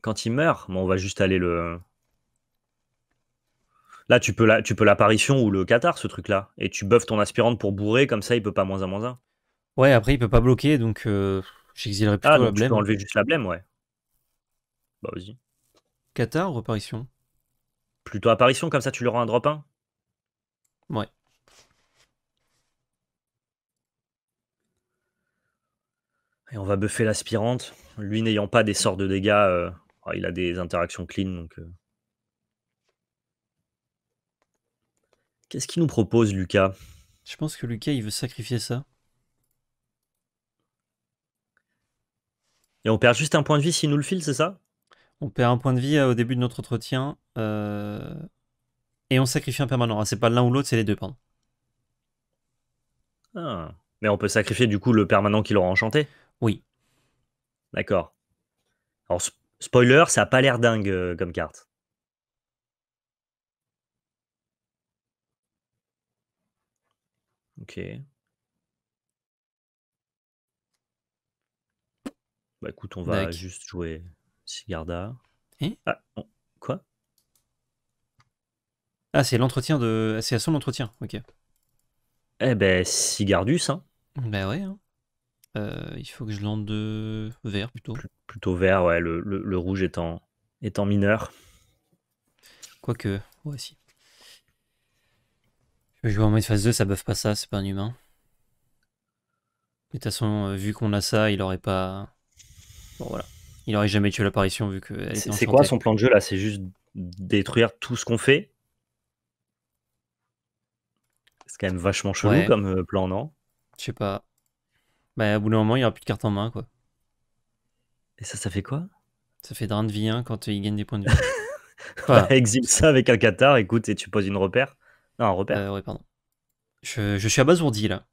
Quand il meurt, bon, on va juste aller le. Là, tu peux la- tu peux l'apparition ou le Qatar, ce truc-là. Et tu buffes ton aspirante pour bourrer, comme ça, il peut pas moins un moins un. Ouais, après il peut pas bloquer, donc euh, J'exilerai plutôt ah, la blême. peux enlever juste la blême, ouais. Bah vas-y. Qatar ou Plutôt apparition, comme ça tu lui rends un drop 1. Ouais. Et on va buffer l'aspirante. Lui n'ayant pas des sorts de dégâts, euh, ah, il a des interactions clean. donc. Euh. Qu'est-ce qu'il nous propose, Lucas Je pense que Lucas, il veut sacrifier ça. Et on perd juste un point de vie s'il nous le file, c'est ça On perd un point de vie euh, au début de notre entretien. Euh, et on sacrifie un permanent. Ah, c'est pas l'un ou l'autre, c'est les deux, pardon. Ah. Mais on peut sacrifier du coup le permanent qui l'aura enchanté Oui. D'accord. Alors, spoiler, ça a pas l'air dingue euh, comme carte. Ok. Bah écoute, on va bah, juste jouer Sigarda. Eh ah, quoi Ah, c'est l'entretien de. C'est à son entretien, ok. Eh ben, Sigardus, hein Ben ouais, hein. Euh, il faut que je lance de vert plutôt. plutôt vert, ouais, le, rouge étant, mineur. Quoique, ouais, si. Je vais jouer en mode phase 2, ça buff pas ça, c'est pas un humain. Mais de toute façon, euh, vu qu'on a ça, il aurait pas. Bon, voilà. Il aurait jamais tué l'apparition vu que. C'est quoi son plan de jeu là C'est juste détruire tout ce qu'on fait C'est quand même vachement chelou comme euh, plan, non Je sais pas. Bah, au bout d'un moment, il n'y aura plus de cartes en main, quoi. Et ça, ça fait quoi Ça fait drain de vie hein, quand euh, il gagne des points de vie. Enfin, bah, ça avec un Qatar, écoute, et tu poses une repère. Non, un repère. Euh, pardon. Je, je suis abasourdi là.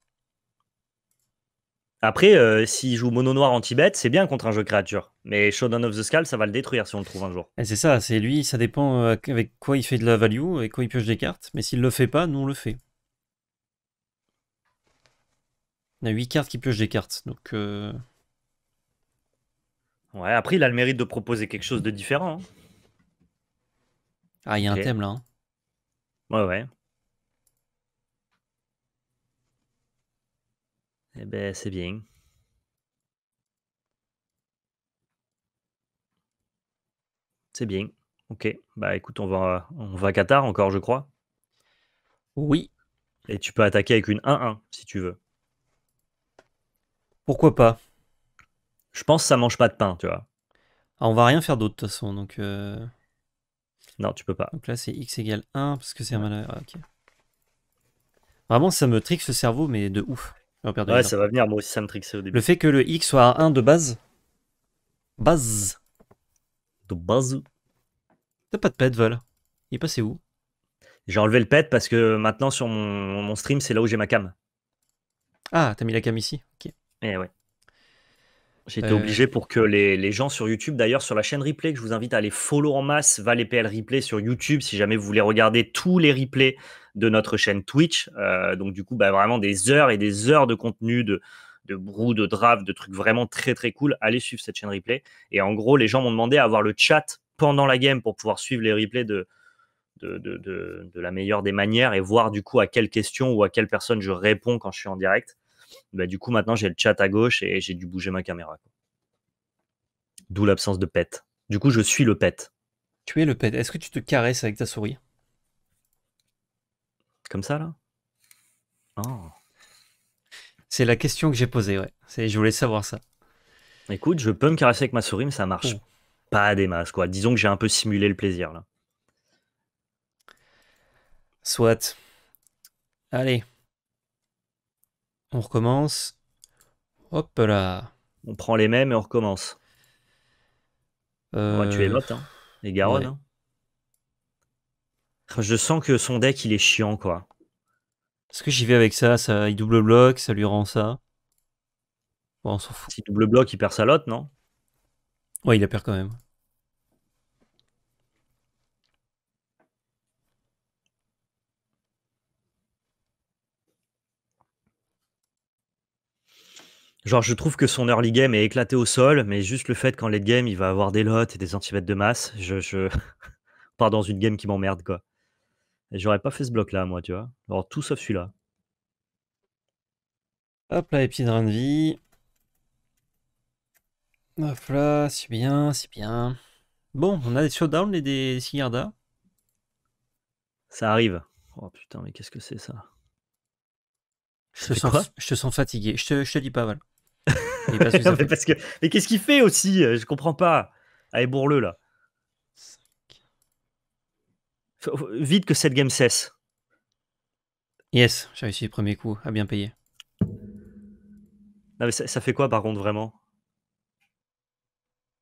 Après, si euh, s'il joue mono noir anti Tibet, c'est bien contre un jeu créature. Mais Shodan of the Skull, ça va le détruire si on le trouve un jour. Eh, c'est ça, c'est lui, ça dépend euh, avec quoi il fait de la value, et quoi il pioche des cartes. Mais s'il le fait pas, nous on le fait. On a 8 cartes qui piochent des cartes, donc. Euh. Ouais, après, il a le mérite de proposer quelque chose de différent. Hein. Ah, il y a un thème là. Hein. Ouais, ouais. Eh ben, c'est bien. C'est bien. Ok. Bah écoute, on va, on va à Qatar encore, je crois. Oui. Et tu peux attaquer avec une 1-1 si tu veux. Pourquoi pas Je pense que ça mange pas de pain, tu vois. Ah, on va rien faire d'autre de toute façon, donc. Euh. Non, tu peux pas. Donc là, c'est x égale 1 parce que c'est un malheur. Ah, Vraiment, ça me trique ce cerveau, mais de ouf ouais, ça va venir, moi aussi ça me trixait au début. Le fait que le X soit à 1 de base. Base. De base. T'as pas de pet, Vol. Il est passé où J'ai enlevé le pet parce que maintenant sur mon, stream, c'est là où j'ai ma cam. Ah, t'as mis la cam ici Ok. Eh ouais. J'étais été euh, obligé pour que les, gens sur YouTube, d'ailleurs sur la chaîne replay, que je vous invite à aller follow en masse, PL Replay sur YouTube, si jamais vous voulez regarder tous les replays de notre chaîne Twitch. Euh, donc du coup, bah, vraiment des heures et des heures de contenu, de, brou, de draft, de trucs vraiment très très cool. Allez suivre cette chaîne replay. Et en gros, les gens m'ont demandé à avoir le chat pendant la game pour pouvoir suivre les replays de, de, de, la meilleure des manières et voir du coup à quelle question ou à quelle personne je réponds quand je suis en direct. Bah, du coup, maintenant, j'ai le chat à gauche et j'ai dû bouger ma caméra. D'où l'absence de pet. Du coup, je suis le pet. Tu es le pet. Est-ce que tu te caresses avec ta souris Comme ça, là oh. C'est la question que j'ai posée, ouais. Je voulais savoir ça. Écoute, je peux me caresser avec ma souris, mais ça marche oh. pas des masses, quoi. Disons que j'ai un peu simulé le plaisir, là. Soit. Allez, on recommence. Hop là. On prend les mêmes et on recommence. On va tuer l'autre, les Garonne. Hein. Je sens que son deck, il est chiant, quoi. Est-ce que j'y vais avec ça, ça Il double bloc, ça lui rend ça. Bon, on s'en fout. Si double bloc, il perd sa lotte, non Ouais, il la perd quand même. Genre, je trouve que son early game est éclaté au sol, mais juste le fait qu'en late game, il va avoir des lots et des centimètres de masse, je, je... dans une game qui m'emmerde, quoi. j'aurais pas fait ce bloc-là, moi, tu vois. Alors, tout sauf celui-là. Hop là, épine de vie. Hop là, c'est bien, c'est bien. Bon, on a des showdowns et des cigardas. Ça arrive. Oh putain, mais qu'est-ce que c'est ça je te, sens, fatigué. Je te, dis pas, mal. mais, qu'est-ce qu'il fait aussi euh, Je comprends pas. Allez, ah, bourre-le là. Vite que cette game cesse. Yes, j'ai réussi le premier coup, à bien payer. Non, mais ça, fait quoi par contre vraiment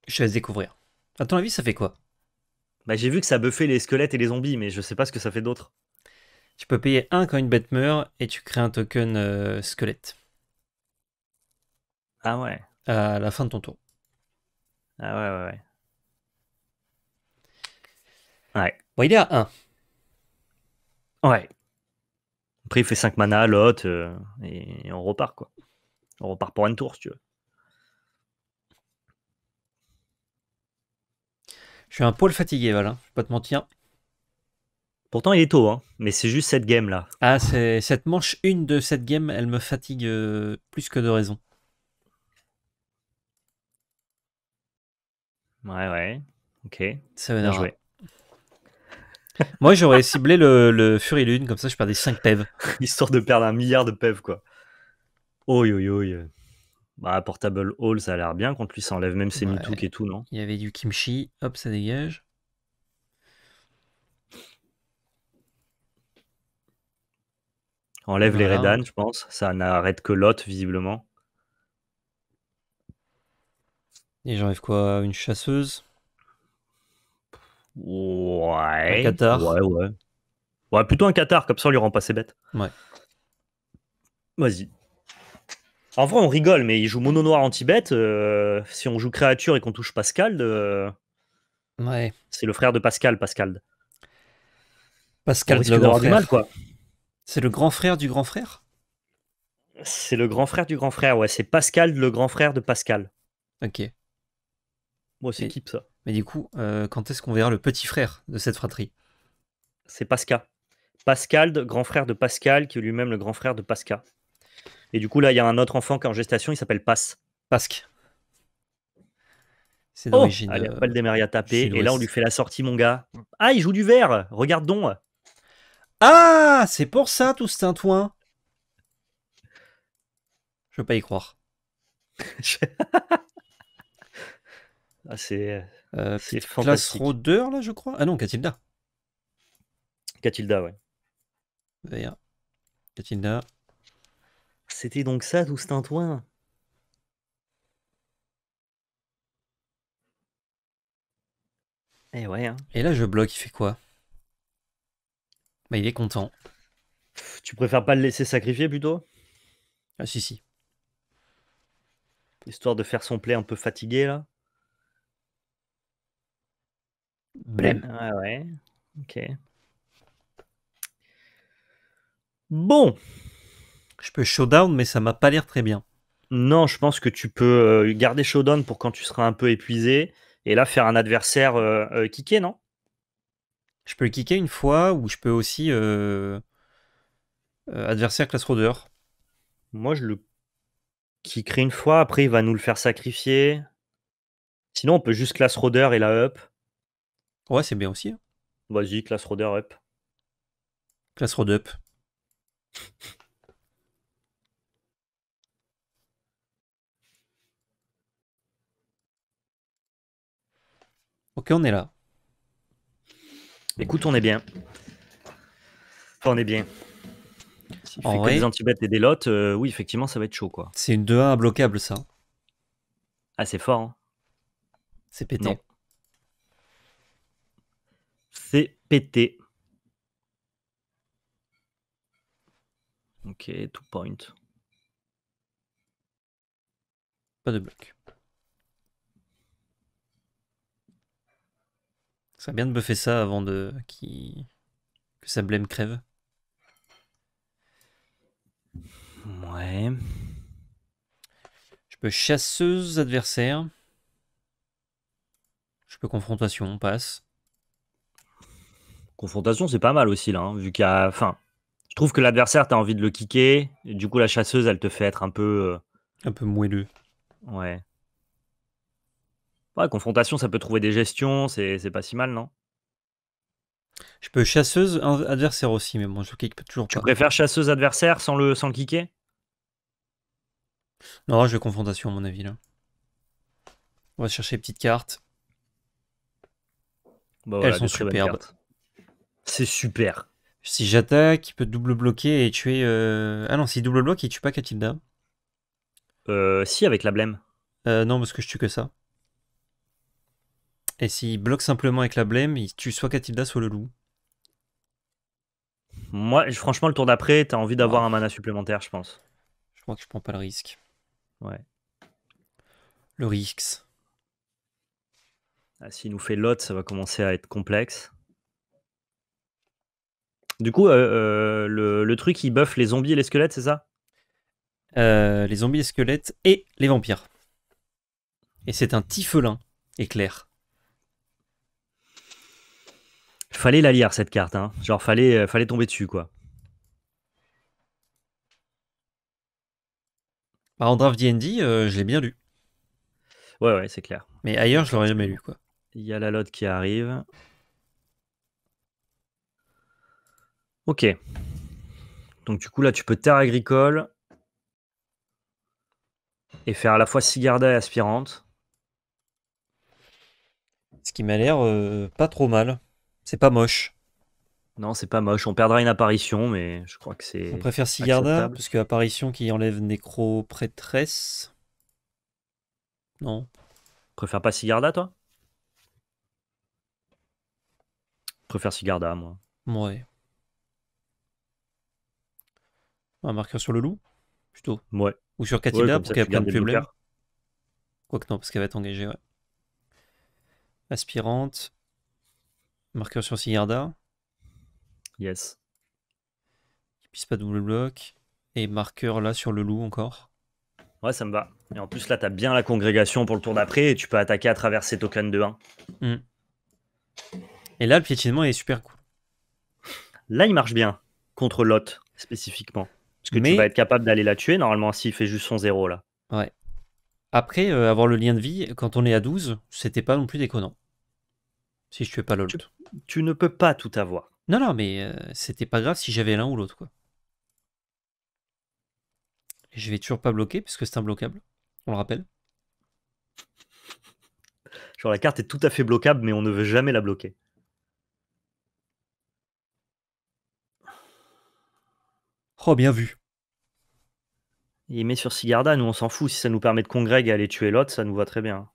Je vais laisse découvrir. À ton avis, ça fait quoi Bah, j'ai vu que ça buffait les squelettes et les zombies, mais je sais pas ce que ça fait d'autre. Tu peux payer un quand une bête meurt et tu crées un token euh, squelette. Ah ouais. À la fin de ton tour. Ah ouais, ouais, ouais. Ouais. Bon, il est à 1. Ouais. Après, il fait 5 mana, l'autre, euh, et on repart, quoi. On repart pour un tour, si tu veux. Je suis un poil fatigué, voilà hein, je vais pas te mentir. Pourtant, il est tôt, hein. mais c'est juste cette game-là. Ah, cette manche Une de cette game, elle me fatigue euh, plus que de raison. Ouais, ouais. Ok. Bien va Moi, j'aurais ciblé le, Fury Lune, comme ça je perdais 5 pev. Histoire de perdre un milliard de pev, quoi. Oh oi, oi. Bah, Portable Hall, ça a l'air bien quand lui enlève même ses et tout, non Il y avait du kimchi, hop, ça dégage. Enlève les Redan, je pense. Ça n'arrête que Lot, visiblement. Et j'enlève quoi Une chasseuse Ouais. Un Qatar Ouais, ouais. Ouais, plutôt un Qatar, comme ça on lui rend pas ses bêtes. Ouais. Vas-y. En vrai, on rigole, mais il joue mono noir anti-bête. Euh, si on joue créature et qu'on touche Pascal, euh, ouais. c'est le frère de Pascal, Pascal. Pascal, le grand frère. Mal, quoi. C'est le grand frère du grand frère C'est le grand frère du grand frère, ouais. C'est Pascal, le grand frère de Pascal. Ok. Moi, c'est Kip, ça. Mais du coup, euh, quand est-ce qu'on verra le petit frère de cette fratrie C'est Pascal. Pascal, grand frère de Pascal, qui est lui-même le grand frère de Pascal. Et du coup, là, il y a un autre enfant qui est en gestation, il s'appelle Pas. Pasque. C'est oh, d'origine. Oh, allez, euh, pas le démarrer à taper. Et là, on lui fait la sortie, mon gars. Ah, il joue du verre. Regarde donc. Ah, c'est pour ça tout ce tintouin. Je veux pas y croire. Ah, c'est euh, euh là, je crois. Ah non, Catilda. Catilda, ouais. D'ailleurs, Catilda. C'était donc ça, tout ce tintouin. Et eh ouais. Hein. Et là, je bloque, il fait quoi Bah, il est content. Tu préfères pas le laisser sacrifier plutôt Ah, si, si. Histoire de faire son play un peu fatigué, là Blême. Ouais, ah ouais. Ok. Bon. Je peux showdown, mais ça m'a pas l'air très bien. Non, je pense que tu peux euh, garder showdown pour quand tu seras un peu épuisé. Et là, faire un adversaire euh, euh, kicker, non Je peux le kicker une fois, ou je peux aussi. adversaire classe rodeur. Moi, je le kickerai une fois. Après, il va nous le faire sacrifier. Sinon, on peut juste classe rodeur et la up. Ouais, c'est bien aussi. Hein. Vas-y, classe Roder up. Classe road up. Ok, on est là. Écoute, on est bien. on est bien. Si fait que des antibêtes et des lots, euh, oui, effectivement, ça va être chaud, quoi. C'est une 2-1 bloquable, ça. Ah, c'est fort, hein. C'est pétant. C'est pété. Ok, two point. Pas de bloc. Ça serait bien de buffer ça avant de qui que sa blême crève. Ouais. Je peux chasseuse adversaire. Je peux confrontation, on passe confrontation, c'est pas mal aussi, là, hein, vu qu'il je trouve que l'adversaire, tu as envie de le kicker. du coup, la chasseuse, elle te fait être un peu. Euh, un peu moelleux. Ouais. Ouais, confrontation, ça peut trouver des gestions, c'est pas si mal, non Je peux chasseuse, adversaire aussi, mais bon, je kick toujours Tu préfères chasseuse, adversaire sans le, sans kicker Non, je vais confrontation, à mon avis, là. On va chercher les petites cartes. Bah Elles sont superbes. C'est super. Si j'attaque, il peut double bloquer et tuer. Euh, ah non, s'il double bloque, il tue pas Katilda. Euh, si, avec la blême. Euh, non, parce que je tue que ça. Et s'il bloque simplement avec la blême, il tue soit Katilda, soit le loup. Moi, franchement, le tour d'après, t'as envie d'avoir ah. un mana supplémentaire, je pense. Je crois que je prends pas le risque. Ouais. Le risque. Ah, S'il nous fait l'autre, ça va commencer à être complexe. Du coup, euh, euh, le, truc, qui buff les zombies et les squelettes, c'est ça euh, Les zombies, et les squelettes et les vampires. Et c'est un tifelin éclair. Fallait la lire, cette carte. Hein. Genre, fallait, fallait tomber dessus, quoi. en draft D&D, je l'ai bien lu. Ouais, ouais, c'est clair. Mais ailleurs, je l'aurais jamais lu, quoi. Il y a la lotte qui arrive. Ok. Donc du coup, là, tu peux terre agricole et faire à la fois cigarda et aspirante. Ce qui m'a l'air euh, pas trop mal. C'est pas moche. Non, c'est pas moche. On perdra une apparition, mais je crois que c'est. On préfère cigarda, parce que apparition qui enlève nécro-prêtresse. Non. Tu pas cigarda, toi préfère cigarda, moi. Ouais. Un marqueur sur le loup, plutôt. Ou sur Katina, pour qu'elle prenne plus Quoi Quoique non, parce qu'elle va être engagée, Aspirante. Marqueur sur Sigarda. Yes. Qui puisse pas double bloc. Et marqueur là sur le loup encore. Ouais, ça me va. Et en plus, là, t'as bien la congrégation pour le tour d'après et tu peux attaquer à travers ces tokens de 1. Hmm. Et là, le piétinement est super cool. Là, il marche bien contre Lot spécifiquement. Parce que tu vas être capable d'aller la tuer normalement s'il fait juste son zéro là. Ouais. Après, euh, avoir le lien de vie, quand on est à 12, c'était pas non plus déconnant. Si je tuais pas l'autre. Tu, ne peux pas tout avoir. Non, non, mais euh, c'était pas grave si j'avais l'un ou l'autre, quoi. je vais toujours pas bloquer, puisque c'est imbloquable. On le rappelle. Genre la carte est tout à fait bloquable, mais on ne veut jamais la bloquer. Oh, bien vu. Il met sur Sigarda, nous on s'en fout. Si ça nous permet de congrég et aller tuer l'autre, ça nous va très bien.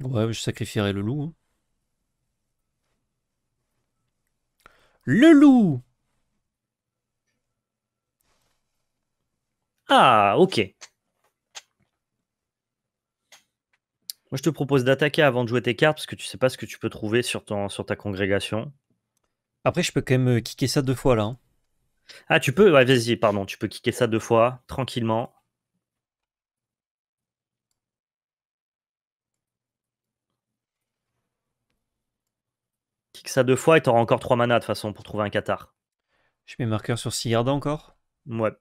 Ouais, je sacrifierais le loup. Hein. Le loup Ah, ok. Moi, je te propose d'attaquer avant de jouer tes cartes parce que tu sais pas ce que tu peux trouver sur, ton, sur ta congrégation. Après, je peux quand même euh, kicker ça deux fois là. Hein. Ah, tu peux, ouais, vas-y, pardon, tu peux kicker ça deux fois, tranquillement. Kick ça deux fois et t'auras encore trois manas de façon pour trouver un Qatar. Je mets marqueur sur Sigarda encore Ouais.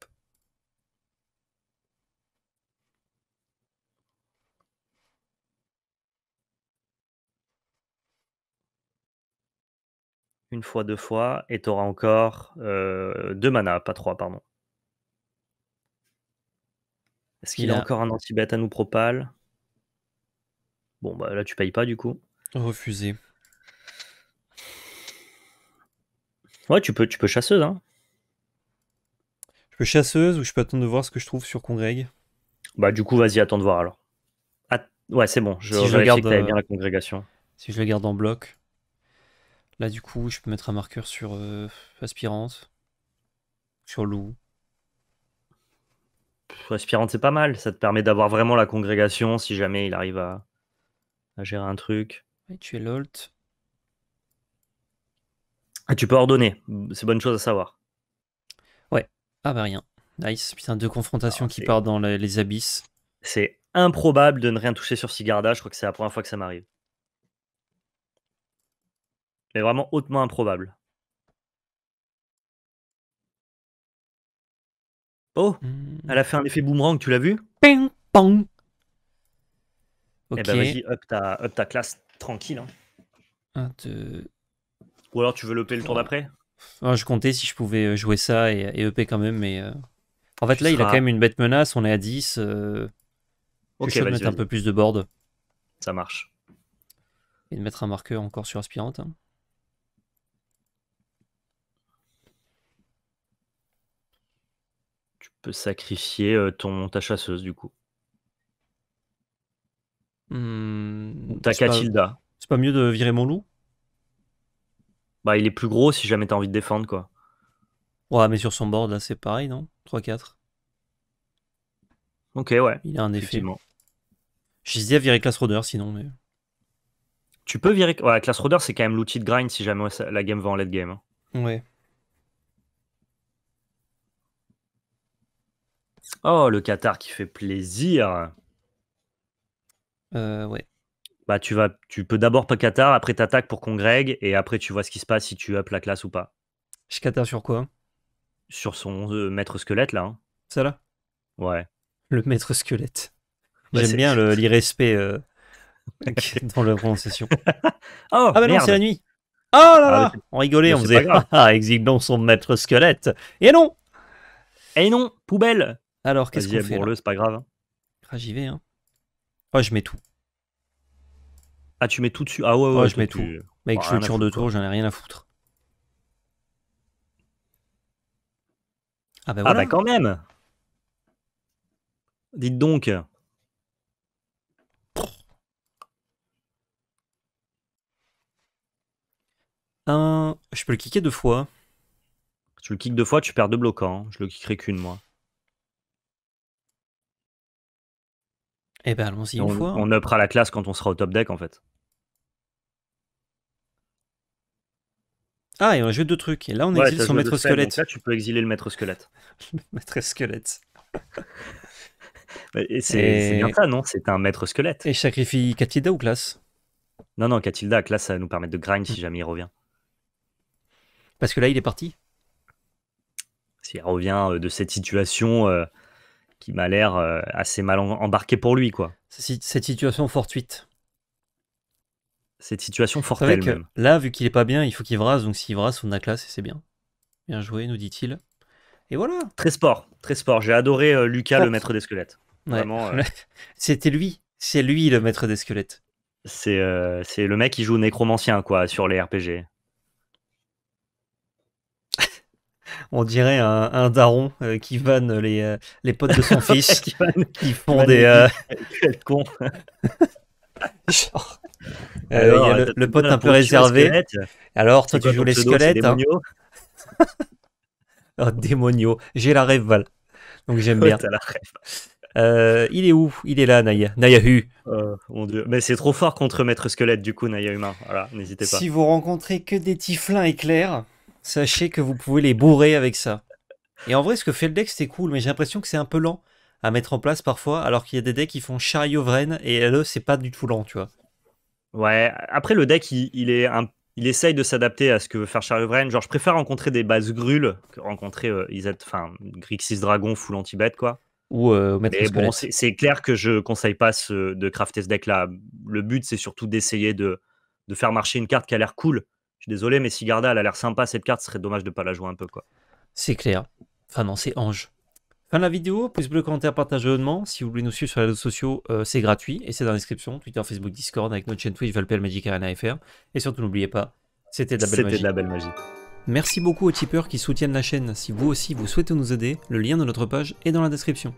une fois, deux fois, et t'auras encore deux manas, pas trois, pardon. Est-ce qu'il a... encore un anti à nous propal Bon, bah là, tu payes pas du coup. Refusé. Ouais, tu peux, tu peux chasseuse. Hein. Je peux chasseuse ou je peux attendre de voir ce que je trouve sur Congreg Bah, du coup, vas-y, attends de voir alors. ouais, c'est bon. Je, si je regarde, bien euh, la congrégation. Si je la garde en bloc. Là, du coup, je peux mettre un marqueur sur euh, Aspirante, sur Loup. Aspirante, c'est pas mal. Ça te permet d'avoir vraiment la congrégation si jamais il arrive à, gérer un truc. Et tu es Lolt. Ah, tu peux ordonner. C'est bonne chose à savoir. Ouais. Ah bah rien. Nice. Putain, deux confrontations ah, qui partent dans les, les abysses. C'est improbable de ne rien toucher sur Sigarda. Je crois que c'est la première fois que ça m'arrive mais vraiment hautement improbable. Oh, hmm. elle a fait un effet boomerang, tu l'as vu Ping pong. Eh ok. Eh vas-y, up ta, classe tranquille. Hein. Ou alors tu veux l'EP le tour d'après ah, Je comptais si je pouvais euh, jouer ça et, et quand même, mais. Euh, en fait, là, il a quand même une bête menace, on est à 10. Euh, ok, je vais mettre un peu plus de board. Ça marche. Et de mettre un marqueur encore sur Aspirante. Hein. peux sacrifier ton, ta chasseuse, du coup. Mmh, ta Catilda. C'est pas mieux de virer mon loup Bah, il est plus gros si jamais t'as envie de défendre, quoi. Ouais, mais sur son board, là, c'est pareil, non 3-4. Ok, ouais. Il a un effet. Je disais virer classe Roder, sinon, mais. Tu peux virer. Ouais, classe Roder, c'est quand même l'outil de grind si jamais la game va en late game. Hein. Ouais. Oh, le Qatar qui fait plaisir. Euh, ouais. Bah, tu, vas, tu peux d'abord pas Qatar, après t'attaques pour qu'on grègue, et après tu vois ce qui se passe si tu up la classe ou pas. Je Qatar sur quoi Sur son euh, maître squelette là. Hein. Ça là Ouais. Le maître squelette. Bah, J'aime bien l'irrespect euh, dans la prononciation. oh, ah bah non, c'est la nuit. Oh là là ah, On rigolait, on faisait ah, son maître squelette. Et non Et non, poubelle alors, qu'est-ce qu'on fait le c'est pas grave. Hein. Ah, j'y hein. Oh, je mets tout. Ah, tu mets tout dessus Ah ouais, ouais, oh, je mets tout. Bah, Mec, je suis le tour de j'en ai rien à foutre. Ah bah, ah, voilà. Bah, quand même Dites donc Un... Je peux le kicker deux fois. Tu le kicks deux fois, tu perds deux blocs, hein. Je le kickerai qu'une, moi. Eh ben, allons-y une on, fois. On uppera la classe quand on sera au top deck, en fait. Ah, et on a joué deux trucs. Et là, on exile son maître squelette. là, tu peux exiler le maître squelette. maître squelette. c'est bien ça, non C'est un maître squelette. Et je sacrifie Katilda ou classe Non, non, Katilda. classe, ça va nous permettre de grind si hmm. jamais il revient. Parce que là, il est parti S'il revient euh, de cette situation, euh, qui m'a l'air euh, assez mal embarqué pour lui. quoi. Cette situation fortuite. Cette situation fortuite même. Là, vu qu'il est pas bien, il faut qu'il vrase. donc s'il vrase, on a classe et c'est bien. Bien joué, nous dit-il. Et voilà. Très sport, très sport. J'ai adoré euh, Lucas, le maître des squelettes. Vraiment. Euh, C'était lui. C'est lui le maître des squelettes. C'est le mec qui joue nécromancien, quoi, sur les RPG. On dirait un, daron euh, qui vanne euh, les, potes de son fils, qui, font des. Euh, con le, pote un peu réservé. Alors, toi, tu joues les squelettes. Hein. oh, démonio. J'ai la rêve, Val. Donc, j'aime bien. il est où Il est là, Naya. Nayahu. Oh, mon dieu. Mais c'est trop fort contre Maître Squelette, du coup, Naya Humain. Voilà, Si vous rencontrez que des tiflins éclairs, sachez que vous pouvez les bourrer avec ça. Et en vrai, ce que fait le deck, c'est cool, mais j'ai l'impression que c'est un peu lent à mettre en place parfois, alors qu'il y a des decks qui font chariot Vren et LE, c'est pas du tout lent, tu vois. Ouais, après le deck, il, est il essaye de s'adapter à ce que veut faire chariot Vrain. Genre, je préfère rencontrer des bases grules que rencontrer euh, enfin, Grixis Dragon full anti-bet, quoi. Ou euh, Mais bon, c'est clair que je conseille pas de crafter ce deck-là. Le but, c'est surtout d'essayer de, de, faire marcher une carte qui a l'air cool, je suis désolé, mais si Garda elle a l'air sympa, cette carte, ce serait dommage de pas la jouer un peu. quoi. C'est clair. Enfin non, c'est Ange. Fin de la vidéo, pouce bleu, commentaire, partage, abonnement. Si vous voulez nous suivre sur les réseaux sociaux, euh, c'est gratuit et c'est dans la description. Twitter, Facebook, Discord, avec notre chaîne Twitch, Valpel Magic Arena FR. Et surtout, n'oubliez pas, c'était la belle magie. de la belle magie. Merci beaucoup aux tipeurs qui soutiennent la chaîne. Si vous aussi vous souhaitez nous aider, le lien de notre page est dans la description.